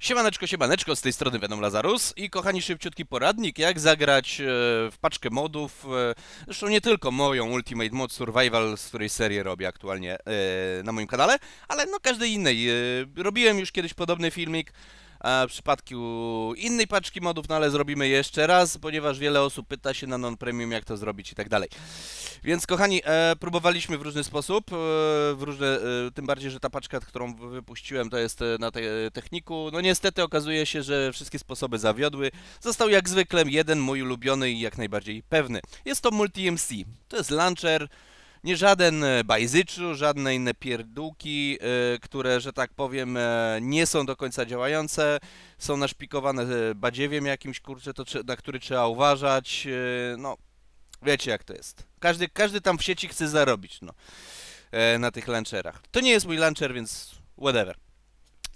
Siemaneczko, siemaneczko, z tej strony Venom Lazarus i kochani szybciutki poradnik, jak zagrać e, w paczkę modów, e, zresztą nie tylko moją Ultimate Mod Survival, z której serię robię aktualnie e, na moim kanale, ale no każdej innej. Robiłem już kiedyś podobny filmik, w przypadku innej paczki modów, no ale zrobimy jeszcze raz, ponieważ wiele osób pyta się na non-premium, jak to zrobić i tak dalej. Więc kochani, e, próbowaliśmy w różny sposób, e, w różne, e, tym bardziej, że ta paczka, którą wypuściłem, to jest e, na te, e, techniku. No niestety okazuje się, że wszystkie sposoby zawiodły. Został jak zwykle jeden mój ulubiony i jak najbardziej pewny. Jest to Multi-MC. To jest launcher, nie żaden e, bajzyczu, żadne inne pierdółki, e, które, że tak powiem, e, nie są do końca działające, są naszpikowane badziewiem jakimś, kurczę, to, na który trzeba uważać, no, wiecie jak to jest. Każdy, każdy tam w sieci chce zarobić, no, na tych lancerach. To nie jest mój lancer, więc whatever.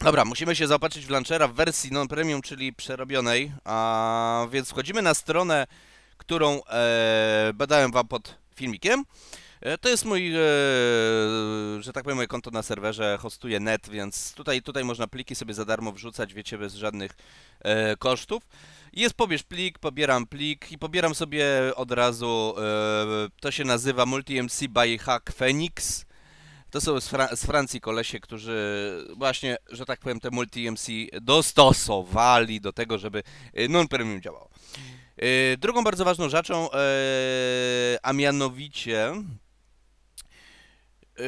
Dobra, musimy się zaopatrzyć w Launchera w wersji non-premium, czyli przerobionej, a więc wchodzimy na stronę, którą e, badałem Wam pod filmikiem E, to jest mój, e, że tak powiem, moje konto na serwerze, hostuje net, więc tutaj, tutaj można pliki sobie za darmo wrzucać, wiecie, bez żadnych e, kosztów. Jest pobierz plik, pobieram plik i pobieram sobie od razu, to się nazywa MultiMC by Hack Phoenix. To są z, Fra z, Francji kolesie, którzy właśnie, że tak powiem, te multi-MC dostosowali do tego, żeby non-premium działało. Drugą bardzo ważną rzeczą, a mianowicie Yy,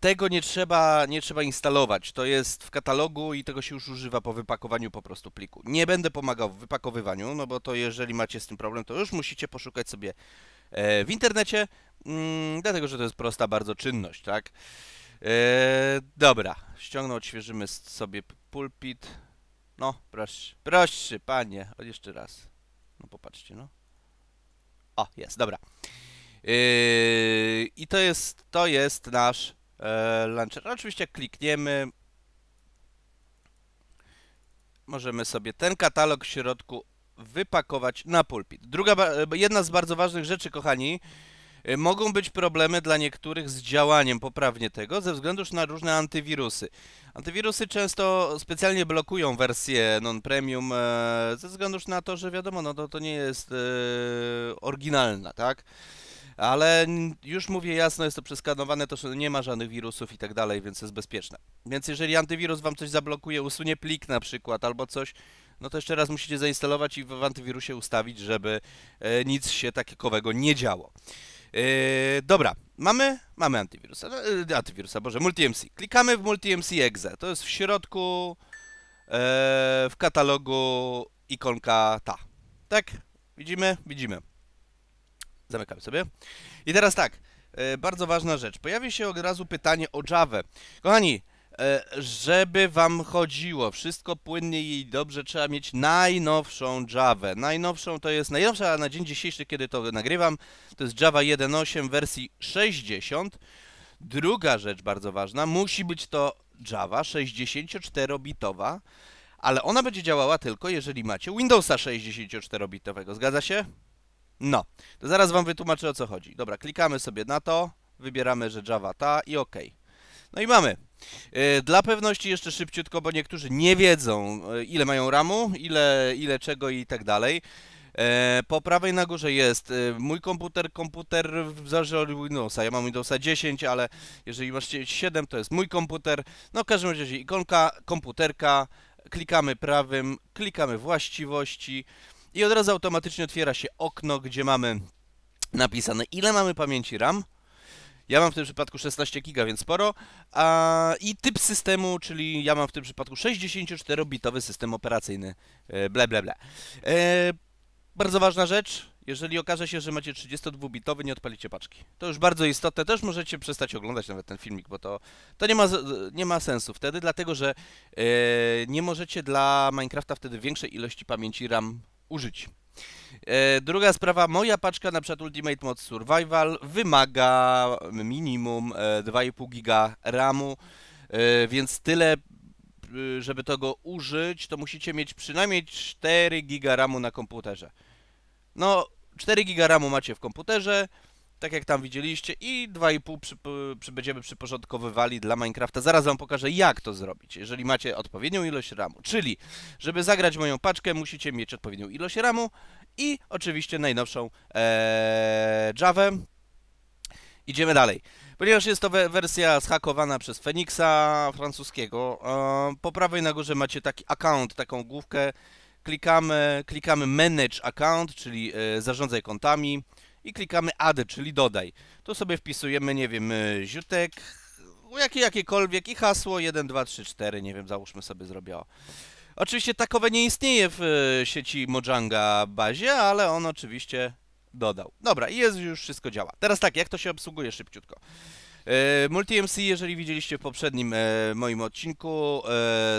tego nie trzeba, nie trzeba instalować. To jest w katalogu i tego się już używa po wypakowaniu po prostu pliku. Nie będę pomagał w wypakowywaniu, no bo to jeżeli macie z tym problem, to już musicie poszukać sobie e, w internecie, mm, dlatego że to jest prosta bardzo czynność, tak? E, dobra, ściągnął, odświeżymy sobie pulpit. No, proszę, proszę, panie, jeszcze raz. No popatrzcie, no. O, jest, dobra. Yy, I to jest, to jest nasz e, launcher. Oczywiście klikniemy. Możemy sobie ten katalog w środku wypakować na pulpit. Druga, e, jedna z bardzo ważnych rzeczy, kochani, e, Mogą być problemy dla niektórych z działaniem poprawnie tego, ze względu na różne antywirusy. Antywirusy często specjalnie blokują wersję non-premium, e, ze względu na to, że wiadomo, no to, to nie jest e, oryginalna, tak? Ale już mówię jasno, jest to przeskanowane, to nie ma żadnych wirusów i tak dalej, więc jest bezpieczne. Więc jeżeli antywirus wam coś zablokuje, usunie plik na przykład albo coś, no to jeszcze raz musicie zainstalować i w antywirusie ustawić, żeby e, nic się takiego nie działo. E, dobra, mamy, mamy antywirusa, no, e, antywirusa, boże, MultiMC. Klikamy w MultiMC exe, to jest w środku w katalogu ikonka ta. Tak? Widzimy? Widzimy. Zamykam sobie. I teraz tak, e, bardzo ważna rzecz. Pojawi się od razu pytanie o Java. Kochani, e, żeby wam chodziło wszystko płynnie i dobrze, trzeba mieć najnowszą Java. Najnowszą to jest, najnowsza na dzień dzisiejszy, kiedy to nagrywam, to jest Java 1.8 wersji 60. Druga rzecz bardzo ważna, musi być to Java 64-bitowa, ale ona będzie działała tylko jeżeli macie Windowsa 64-bitowego, zgadza się? No, to zaraz Wam wytłumaczę o co chodzi. Dobra, klikamy sobie na to, wybieramy, że Java ta i OK. No i mamy. Y, dla pewności jeszcze szybciutko, bo niektórzy nie wiedzą y, ile mają ramu, ile, ile czego i tak dalej. E, po prawej na górze jest y, mój komputer, komputer w zależności od Windowsa. Ja mam Windowsa 10, ale jeżeli masz 7 to jest mój komputer. No w każdym razie ikonka, komputerka, klikamy prawym, klikamy właściwości, i od razu automatycznie otwiera się okno, gdzie mamy napisane ile mamy pamięci RAM. Ja mam w tym przypadku 16 giga, więc sporo. A, I typ systemu, czyli ja mam w tym przypadku 64-bitowy system operacyjny. E, ble, ble, ble. E, bardzo ważna rzecz, jeżeli okaże się, że macie 32-bitowy, nie odpalicie paczki. To już bardzo istotne, też możecie przestać oglądać nawet ten filmik, bo to, to nie, ma, nie ma sensu wtedy, dlatego że e, nie możecie dla Minecrafta wtedy większej ilości pamięci RAM użyć. E, druga sprawa, moja paczka na przykład Ultimate Mod Survival wymaga minimum 2,5 e, giga RAMu, e, więc tyle, żeby tego użyć, to musicie mieć przynajmniej 4 giga RAMu na komputerze. No, 4 giga RAMu macie w komputerze, tak jak tam widzieliście i 2,5 przy, przy, będziemy przyporządkowywali dla Minecrafta. Zaraz wam pokażę jak to zrobić, jeżeli macie odpowiednią ilość RAMu. Czyli, żeby zagrać moją paczkę musicie mieć odpowiednią ilość RAMu i oczywiście najnowszą ee, Java. Idziemy dalej. Ponieważ jest to we wersja zhakowana przez Feniksa francuskiego, e, po prawej na górze macie taki account, taką główkę. Klikamy, klikamy Manage Account, czyli e, zarządzaj kontami i klikamy add, czyli dodaj. Tu sobie wpisujemy, nie wiem, y, ziutek, jakie, jakiekolwiek i hasło 1, 2, 3, 4, nie wiem, załóżmy sobie zrobiło. Oczywiście takowe nie istnieje w y, sieci Mojanga bazie, ale on oczywiście dodał. Dobra, i jest już wszystko działa. Teraz tak, jak to się obsługuje szybciutko. E, Multi MC, jeżeli widzieliście w poprzednim e, moim odcinku e,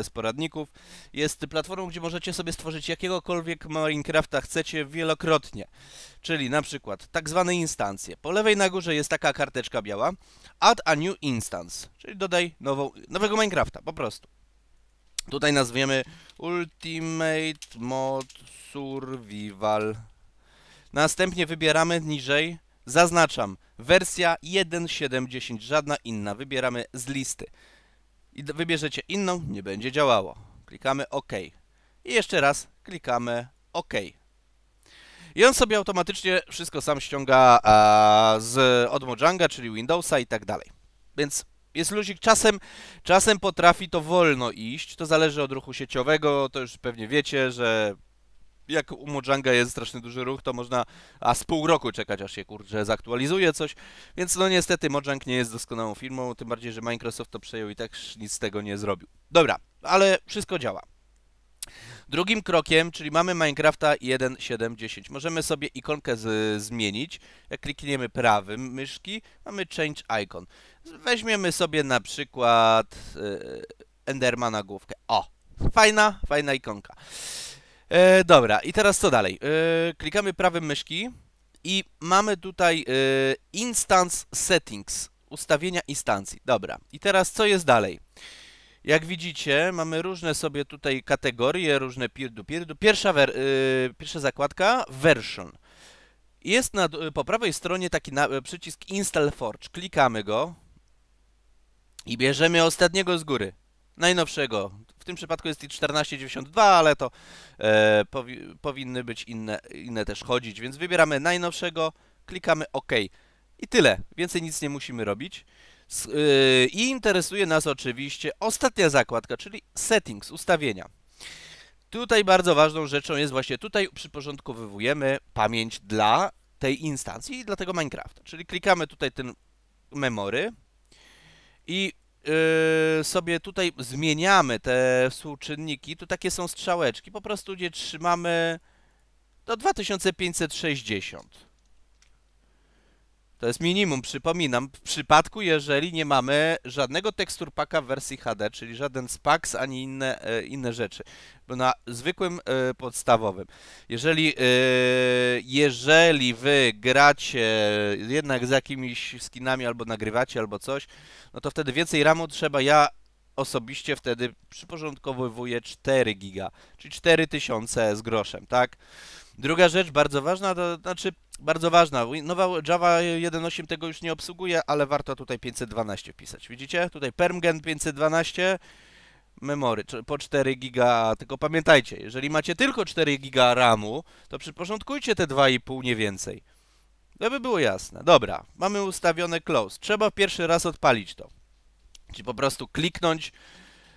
z poradników, jest platformą, gdzie możecie sobie stworzyć jakiegokolwiek Minecrafta chcecie wielokrotnie. Czyli na przykład tak zwane instancje. Po lewej na górze jest taka karteczka biała. Add a new instance, czyli dodaj nową, nowego Minecrafta, po prostu. Tutaj nazwiemy Ultimate Mod Survival. Następnie wybieramy niżej Zaznaczam, wersja 1.7.10, żadna inna. Wybieramy z listy. I wybierzecie inną, nie będzie działało. Klikamy OK. I jeszcze raz klikamy OK. I on sobie automatycznie wszystko sam ściąga a, z od Mojanga, czyli Windowsa i tak dalej. Więc jest luzik. Czasem, czasem potrafi to wolno iść. To zależy od ruchu sieciowego. To już pewnie wiecie, że jak u Mojanga jest strasznie duży ruch, to można a z pół roku czekać, aż się kurczę zaktualizuje coś. Więc no niestety Mojang nie jest doskonałą firmą, tym bardziej, że Microsoft to przejął i tak nic z tego nie zrobił. Dobra, ale wszystko działa. Drugim krokiem, czyli mamy Minecrafta 1.7.10. Możemy sobie ikonkę z, zmienić. Jak klikniemy prawym myszki, mamy Change Icon. Weźmiemy sobie na przykład e, Endermana główkę. O, fajna, fajna ikonka. E, dobra, i teraz co dalej? E, klikamy prawym myszki i mamy tutaj e, Instance Settings, ustawienia instancji. Dobra, i teraz co jest dalej? Jak widzicie, mamy różne sobie tutaj kategorie, różne peer-to-peer. Pierwsza, e, pierwsza zakładka, version. Jest na, e, po prawej stronie taki na, e, przycisk Install Forge. Klikamy go i bierzemy ostatniego z góry. Najnowszego, w tym przypadku jest i 14,92, ale to e, powi powinny być inne, inne też chodzić, więc wybieramy najnowszego, klikamy OK. I tyle, więcej nic nie musimy robić. S e, I interesuje nas oczywiście ostatnia zakładka, czyli settings, ustawienia. Tutaj bardzo ważną rzeczą jest właśnie tutaj przyporządkowywujemy pamięć dla tej instancji i dla tego Minecrafta. Czyli klikamy tutaj ten memory i Y, sobie tutaj zmieniamy te współczynniki, tu takie są strzałeczki, po prostu gdzie trzymamy do 2560. To jest minimum, przypominam, w przypadku, jeżeli nie mamy żadnego teksturpaka w wersji HD, czyli żaden SPAX ani inne, e, inne rzeczy, bo na zwykłym e, podstawowym. Jeżeli, e, jeżeli wy gracie jednak z jakimiś skinami albo nagrywacie albo coś, no to wtedy więcej ramu trzeba. Ja osobiście wtedy przyporządkowywuję 4 giga, czyli 4000 z groszem, tak? Druga rzecz bardzo ważna, to znaczy bardzo ważna, nowa Java 1.8 tego już nie obsługuje, ale warto tutaj 512 pisać, Widzicie? Tutaj permgen 512 memory po 4 giga, tylko pamiętajcie, jeżeli macie tylko 4 giga RAMu, to przyporządkujcie te 2,5 nie więcej. To by było jasne. Dobra, mamy ustawione close. Trzeba pierwszy raz odpalić to czy po prostu kliknąć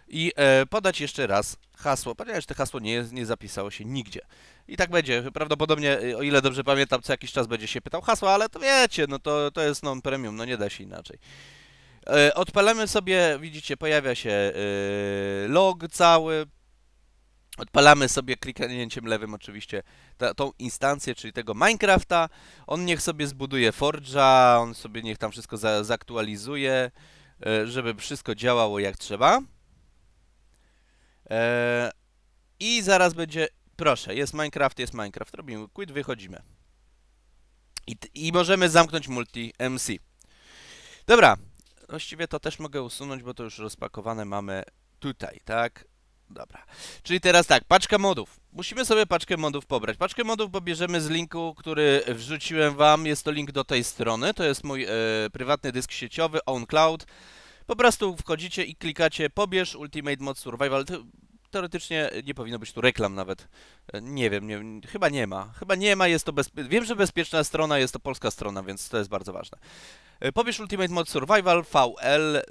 i e, podać jeszcze raz hasło, ponieważ to hasło nie, nie zapisało się nigdzie. I tak będzie. Prawdopodobnie, e, o ile dobrze pamiętam, co jakiś czas będzie się pytał hasło, ale to wiecie, no to, to jest non-premium, no nie da się inaczej. E, odpalamy sobie, widzicie, pojawia się e, log cały. Odpalamy sobie kliknięciem lewym oczywiście ta, tą instancję, czyli tego Minecrafta. On niech sobie zbuduje Forge'a, on sobie niech tam wszystko za, zaktualizuje. E, żeby wszystko działało jak trzeba. E, I zaraz będzie, proszę, jest Minecraft, jest Minecraft, robimy quit, wychodzimy. I, i możemy zamknąć multi MC. Dobra, właściwie to też mogę usunąć, bo to już rozpakowane mamy tutaj, tak? Dobra. Czyli teraz tak, paczka modów. Musimy sobie paczkę modów pobrać. Paczkę modów pobierzemy z linku, który wrzuciłem wam. Jest to link do tej strony. To jest mój e, prywatny dysk sieciowy OwnCloud. Po prostu wchodzicie i klikacie pobierz Ultimate Mod Survival. Teoretycznie nie powinno być tu reklam nawet. E, nie wiem, nie, chyba nie ma. Chyba nie ma, jest to Wiem, że bezpieczna strona, jest to polska strona, więc to jest bardzo ważne. E, pobierz Ultimate Mod Survival VL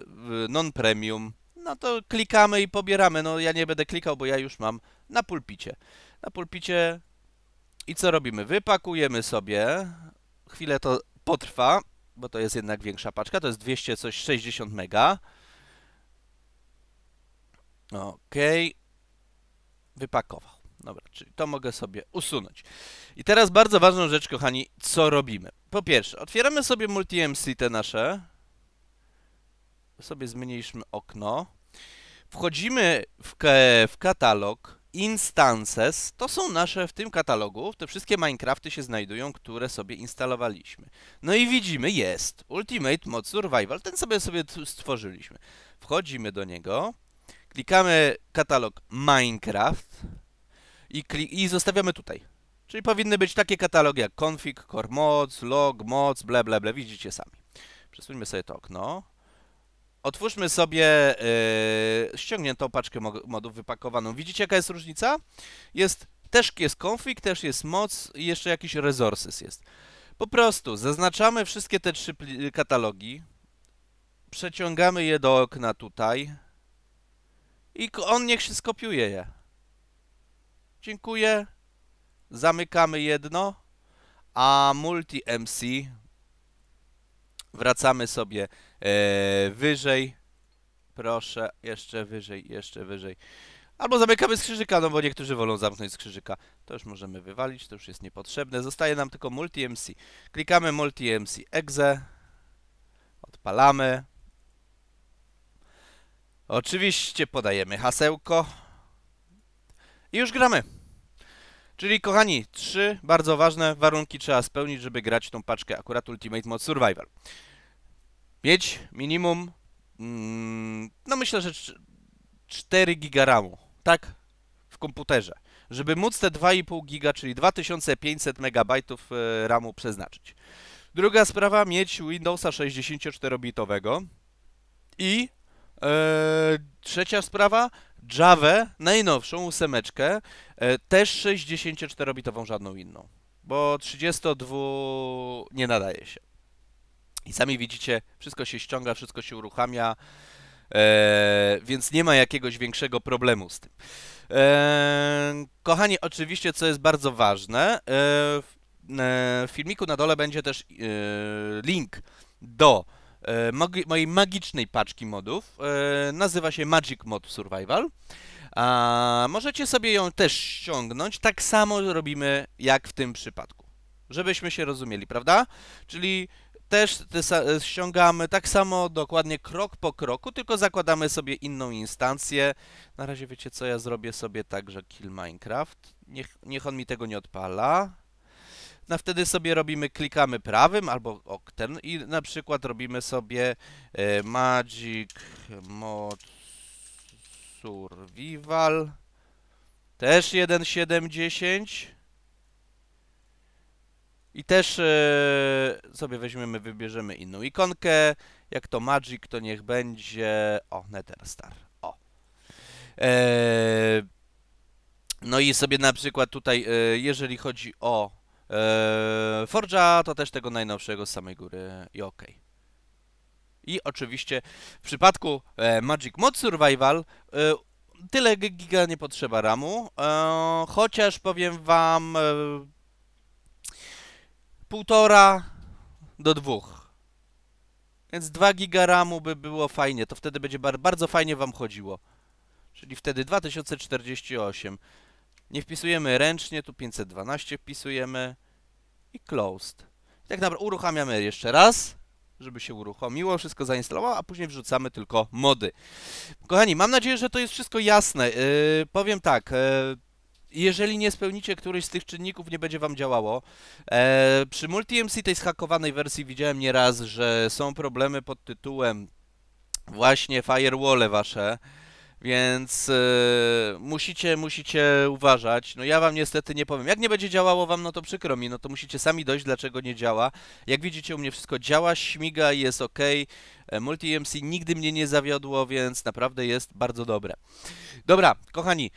Non Premium no to klikamy i pobieramy. No ja nie będę klikał, bo ja już mam na pulpicie. Na pulpicie i co robimy? Wypakujemy sobie, chwilę to potrwa, bo to jest jednak większa paczka, to jest 200 coś 60 mega. Okej. Okay. Wypakował. Dobra, czyli to mogę sobie usunąć. I teraz bardzo ważną rzecz, kochani, co robimy? Po pierwsze, otwieramy sobie MultiMC te nasze. Sobie zmniejszmy okno. Wchodzimy w, w katalog instances, to są nasze w tym katalogu, te wszystkie Minecrafty się znajdują, które sobie instalowaliśmy. No i widzimy, jest Ultimate Mod Survival, ten sobie sobie stworzyliśmy. Wchodzimy do niego, klikamy katalog Minecraft i, i zostawiamy tutaj. Czyli powinny być takie katalogi jak config, core mods, log mods, ble ble ble, widzicie sami. Przesuńmy sobie to okno. Otwórzmy sobie yy, e, ściągniętą paczkę modów wypakowaną. Widzicie jaka jest różnica? Jest, też jest konfig, też jest moc i jeszcze jakiś resources jest. Po prostu zaznaczamy wszystkie te trzy katalogi, przeciągamy je do okna tutaj i on niech się skopiuje je. Dziękuję. Zamykamy jedno, a multi MC Wracamy sobie e, wyżej. Proszę, jeszcze wyżej, jeszcze wyżej. Albo zamykamy skrzyżyka, no bo niektórzy wolą zamknąć skrzyżyka. To już możemy wywalić, to już jest niepotrzebne. Zostaje nam tylko multi-MC. Klikamy multi-MC exe. Odpalamy. Oczywiście podajemy hasełko. I już gramy. Czyli, kochani, trzy bardzo ważne warunki trzeba spełnić, żeby grać tą paczkę akurat Ultimate Mod Survival mieć minimum, mm, no myślę, że 4 giga RAMu, tak? W komputerze. Żeby móc te 2,5 giga, czyli 2500 MB e, RAMu przeznaczyć. Druga sprawa, mieć Windowsa 64-bitowego. I e, trzecia sprawa, Java, najnowszą ósemeczkę, e, też 64-bitową, żadną inną. Bo 32 nie nadaje się. I sami widzicie, wszystko się ściąga, wszystko się uruchamia, e, więc nie ma jakiegoś większego problemu z tym. E, kochani, oczywiście, co jest bardzo ważne, e, w e, filmiku na dole będzie też e, link do e, magi mojej magicznej paczki modów. Nazywa się Magic Mod Survival. A możecie sobie ją też ściągnąć. Tak samo robimy jak w tym przypadku. Żebyśmy się rozumieli, prawda? Czyli też ściągamy tak samo dokładnie krok po kroku, tylko zakładamy sobie inną instancję. Na razie wiecie co, ja zrobię sobie także kill Minecraft. Niech, niech on mi tego nie odpala. No wtedy sobie robimy, klikamy prawym albo ten. i na przykład robimy sobie e, Magic Mod Survival. Też 1.7.10. I też e, sobie weźmiemy, wybierzemy inną ikonkę. Jak to Magic, to niech będzie... O, Netherstar. O. E, no i sobie na przykład tutaj, e, jeżeli chodzi o yy, Forge'a, to też tego najnowszego z samej góry i OK. I oczywiście w przypadku e, Magic Mod Survival tyle giga nie potrzeba RAMu, chociaż powiem wam półtora do dwóch. Więc 2 giga RAMu by było fajnie, to wtedy będzie bar bardzo fajnie wam chodziło. Czyli wtedy 2048. Nie wpisujemy ręcznie, tu 512 wpisujemy i closed. I tak naprawdę uruchamiamy jeszcze raz, żeby się uruchomiło, wszystko zainstalowało, a później wrzucamy tylko mody. Kochani, mam nadzieję, że to jest wszystko jasne. Yy, powiem tak, yy, jeżeli nie spełnicie któryś z tych czynników, nie będzie wam działało. E, przy MultiMC tej zhakowanej wersji widziałem nieraz, że są problemy pod tytułem właśnie firewall wasze. Więc e, musicie, musicie uważać. No ja wam niestety nie powiem. Jak nie będzie działało wam, no to przykro mi, no to musicie sami dojść, dlaczego nie działa. Jak widzicie, u mnie wszystko działa, śmiga i jest ok. E, Multi-MC nigdy mnie nie zawiodło, więc naprawdę jest bardzo dobre. Dobra, kochani,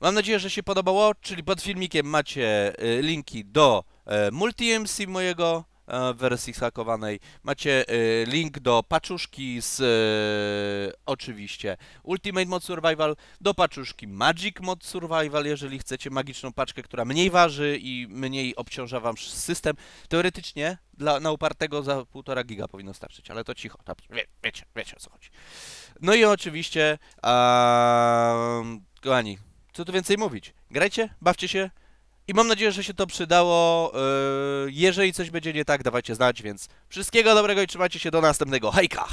Mam nadzieję, że się podobało, czyli pod filmikiem macie y, linki do e, MultiMC mojego e, wersji hakowanej. Macie y, link do paczuszki z e, oczywiście Ultimate Mod Survival, do paczuszki Magic Mod Survival, jeżeli chcecie magiczną paczkę, która mniej waży i mniej obciąża wam system. Teoretycznie dla, na upartego za 1,5 giga powinno starczyć, ale to cicho, tam, wie, wiecie, wiecie o co chodzi. No i oczywiście, um, kochani, co tu więcej mówić. Grajcie, bawcie się i mam nadzieję, że się to przydało. Yy, jeżeli coś będzie nie tak, dawajcie znać, więc wszystkiego dobrego i trzymajcie się do następnego. Hejka!